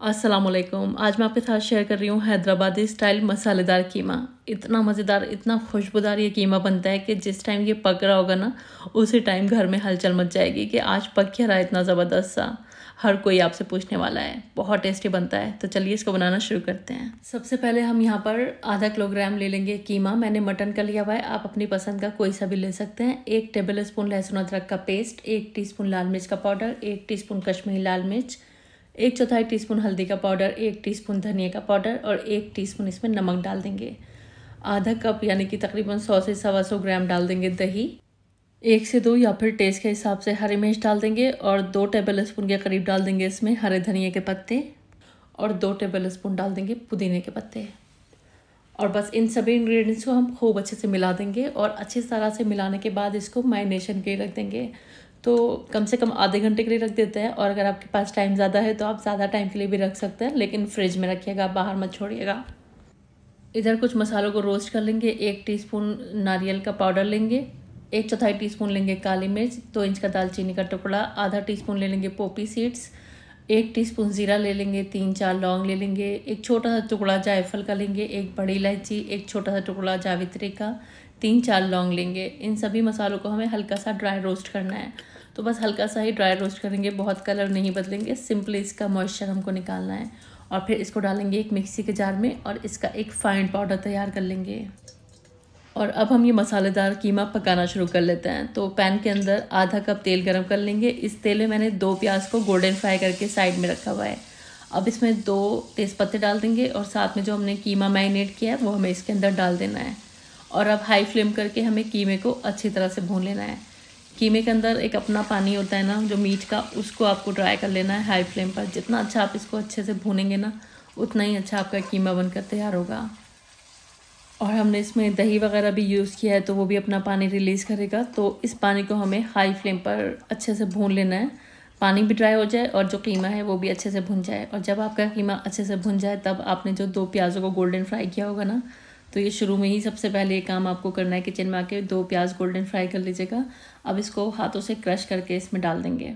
असलम आज मैं आपके साथ शेयर कर रही हूँ हैदराबादी स्टाइल मसालेदार कीमा इतना मज़ेदार इतना खुशबूदार ये कीमा बनता है कि जिस टाइम ये पक रहा होगा ना उसी टाइम घर में हलचल मच जाएगी कि आज पक क्या रहा है इतना ज़बरदस्त सा हर कोई आपसे पूछने वाला है बहुत टेस्टी बनता है तो चलिए इसको बनाना शुरू करते हैं सबसे पहले हम यहाँ पर आधा किलोग्राम ले लेंगे कीमा मैंने मटन का लिया हुआ है आप अपनी पसंद का कोई सा भी ले सकते हैं एक टेबल स्पून लहसुन अदरक का पेस्ट एक टीस्पून लाल मिर्च का पाउडर एक टीस्पून कश्मीरी लाल मिर्च एक चौथाई टीस्पून हल्दी का पाउडर एक टीस्पून धनिया का पाउडर और एक टीस्पून इसमें नमक डाल देंगे आधा कप यानी कि तकरीबन सौ से सवा सौ ग्राम डाल देंगे दही एक से दो या फिर टेस्ट के हिसाब से हरी मिर्च डाल देंगे और दो टेबल स्पून के करीब डाल देंगे इसमें हरे धनिया के पत्ते और दो टेबल स्पून डाल देंगे पुदीने के पत्ते और बस इन सभी इंग्रेडिएंट्स को हम खूब अच्छे से मिला देंगे और अच्छे तरह से मिलाने के बाद इसको मैरिनेशन के रख देंगे तो कम से कम आधे घंटे के लिए रख देते हैं और अगर आपके पास टाइम ज़्यादा है तो आप ज़्यादा टाइम के लिए भी रख सकते हैं लेकिन फ्रिज में रखिएगा बाहर मत छोड़िएगा इधर कुछ मसालों को रोस्ट कर लेंगे एक टीस्पून नारियल का पाउडर लेंगे एक चौथाई टीस्पून लेंगे काली मिर्च दो इंच का दालचीनी का टुकड़ा आधा टीस्पून ले लेंगे पोपी सीड्स एक टीस्पून ज़ीरा ले लेंगे तीन चार लौंग ले लेंगे एक छोटा सा टुकड़ा जायफल का लेंगे एक बड़ी इलायची एक छोटा सा टुकड़ा जावित्री का तीन चार लौंग लेंगे इन सभी मसालों को हमें हल्का सा ड्राई रोस्ट करना है तो बस हल्का सा ही ड्राई रोस्ट करेंगे बहुत कलर नहीं बदलेंगे सिंपली इसका मॉइस्चर हमको निकालना है और फिर इसको डालेंगे एक मिक्सी के जार में और इसका एक फाइन पाउडर तैयार कर लेंगे और अब हम ये मसालेदार कीमा पकाना शुरू कर लेते हैं तो पैन के अंदर आधा कप तेल गरम कर लेंगे इस तेल में मैंने दो प्याज को गोल्डन फ्राई करके साइड में रखा हुआ है अब इसमें दो तेज़पत्ते डाल देंगे और साथ में जो हमने कीमा मैरिनेट किया है वो हमें इसके अंदर डाल देना है और अब हाई फ्लेम करके हमें कीमे को अच्छी तरह से भून लेना है कीमे के अंदर एक अपना पानी होता है ना जो मीट का उसको आपको ड्राई कर लेना है हाई फ्लेम पर जितना अच्छा आप इसको अच्छे से भूनेंगे ना उतना ही अच्छा आपका कीमा बनकर तैयार होगा और हमने इसमें दही वगैरह भी यूज़ किया है तो वो भी अपना पानी रिलीज़ करेगा तो इस पानी को हमें हाई फ्लेम पर अच्छे से भून लेना है पानी भी ड्राई हो जाए और जो कीमा है वो भी अच्छे से भुन जाए और जब आपका कीमा अच्छे से भुन जाए तब आपने जो दो प्याज़ों को गोल्डन फ्राई किया होगा ना तो ये शुरू में ही सबसे पहले ये काम आपको करना है किचन में आके दो प्याज गोल्डन फ्राई कर लीजिएगा अब इसको हाथों से क्रश करके इसमें डाल देंगे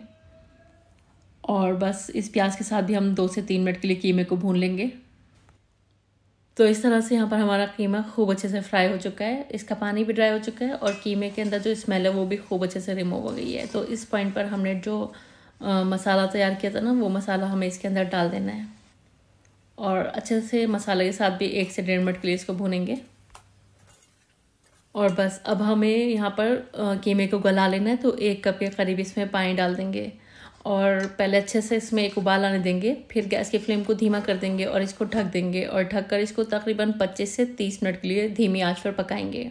और बस इस प्याज के साथ भी हम दो से तीन मिनट के लिए कीमे को भून लेंगे तो इस तरह से यहाँ पर हमारा कीमा खूब अच्छे से फ्राई हो चुका है इसका पानी भी ड्राई हो चुका है और कीमे के अंदर जो स्मेल है वो भी खूब अच्छे से रिमूव हो गई है तो इस पॉइंट पर हमने जो आ, मसाला तैयार किया था ना वो मसाला हमें इसके अंदर डाल देना है और अच्छे से मसाले के साथ भी एक से डेढ़ मिनट के लिए इसको भूनेंगे और बस अब हमें यहाँ पर कीमे को गला लेना है तो एक कप के करीब इसमें पानी डाल देंगे और पहले अच्छे से इसमें एक उबाल आने देंगे फिर गैस की फ्लेम को धीमा कर देंगे और इसको ढक देंगे और ढक कर इसको तकरीबन 25 से 30 मिनट के लिए धीमी आंच पर पकाएंगे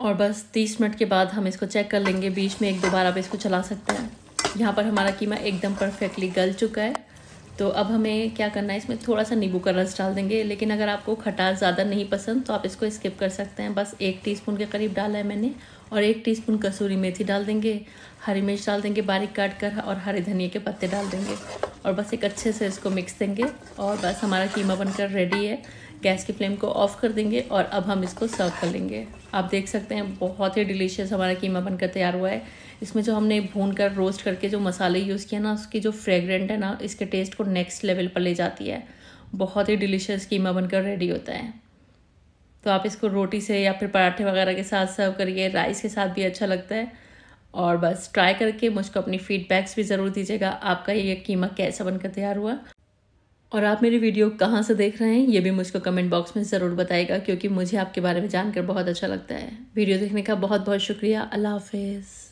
और बस 30 मिनट के बाद हम इसको चेक कर लेंगे बीच में एक दो बार आप इसको चला सकते हैं यहाँ पर हमारा कीमा एकदम परफेक्टली गल चुका है तो अब हमें क्या करना है इसमें थोड़ा सा नींबू का रस डाल देंगे लेकिन अगर आपको खटास ज़्यादा नहीं पसंद तो आप इसको स्किप कर सकते हैं बस एक टीस्पून के करीब डाला है मैंने और एक टीस्पून कसूरी मेथी डाल देंगे हरी मिर्च डाल देंगे बारीक काट कर और हरे धनिया के पत्ते डाल देंगे और बस एक अच्छे से इसको मिक्स देंगे और बस हमारा कीमा बनकर रेडी है गैस की फ्लेम को ऑफ कर देंगे और अब हम इसको सर्व कर लेंगे आप देख सकते हैं बहुत ही डिलीशियस हमारा कीमा बनकर तैयार हुआ है इसमें जो हमने भून कर रोस्ट करके जो मसाले यूज़ किए ना उसकी जो फ्रेगरेंट है ना इसके टेस्ट को नेक्स्ट लेवल पर ले जाती है बहुत ही डिलीशियस कीमा बनकर रेडी होता है तो आप इसको रोटी से या फिर पराठे वगैरह के साथ सर्व करिए राइस के साथ भी अच्छा लगता है और बस ट्राई करके मुझको अपनी फीडबैक्स भी ज़रूर दीजिएगा आपका ये कीमा कैसा बनकर तैयार हुआ और आप मेरी वीडियो कहाँ से देख रहे हैं ये भी मुझको कमेंट बॉक्स में ज़रूर बताएगा क्योंकि मुझे आपके बारे में जानकर बहुत अच्छा लगता है वीडियो देखने का बहुत बहुत शुक्रिया अल्लाह हाफिज़